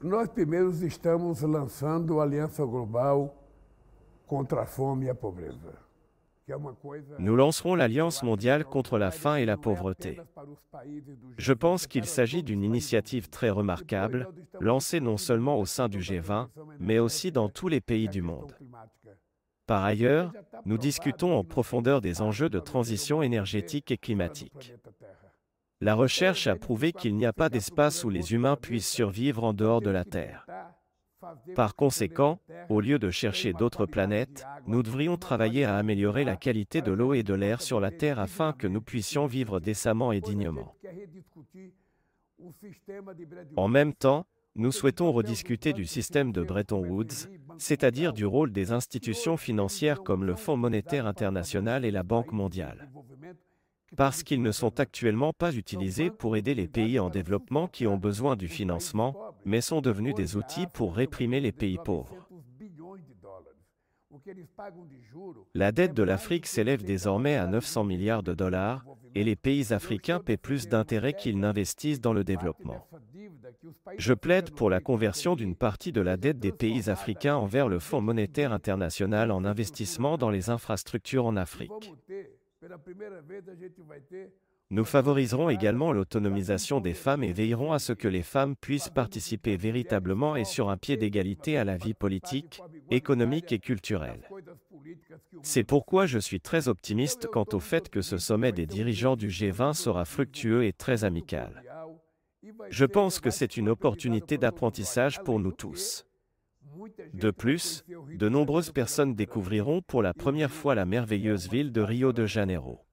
Nous lancerons l'Alliance mondiale contre la faim et la pauvreté. Je pense qu'il s'agit d'une initiative très remarquable, lancée non seulement au sein du G20, mais aussi dans tous les pays du monde. Par ailleurs, nous discutons en profondeur des enjeux de transition énergétique et climatique. La recherche a prouvé qu'il n'y a pas d'espace où les humains puissent survivre en dehors de la Terre. Par conséquent, au lieu de chercher d'autres planètes, nous devrions travailler à améliorer la qualité de l'eau et de l'air sur la Terre afin que nous puissions vivre décemment et dignement. En même temps, nous souhaitons rediscuter du système de Bretton Woods, c'est-à-dire du rôle des institutions financières comme le Fonds monétaire international et la Banque mondiale parce qu'ils ne sont actuellement pas utilisés pour aider les pays en développement qui ont besoin du financement, mais sont devenus des outils pour réprimer les pays pauvres. La dette de l'Afrique s'élève désormais à 900 milliards de dollars et les pays africains paient plus d'intérêts qu'ils n'investissent dans le développement. Je plaide pour la conversion d'une partie de la dette des pays africains envers le Fonds monétaire international en investissement dans les infrastructures en Afrique. Nous favoriserons également l'autonomisation des femmes et veillerons à ce que les femmes puissent participer véritablement et sur un pied d'égalité à la vie politique, économique et culturelle. C'est pourquoi je suis très optimiste quant au fait que ce sommet des dirigeants du G20 sera fructueux et très amical. Je pense que c'est une opportunité d'apprentissage pour nous tous. De plus, de nombreuses personnes découvriront pour la première fois la merveilleuse ville de Rio de Janeiro.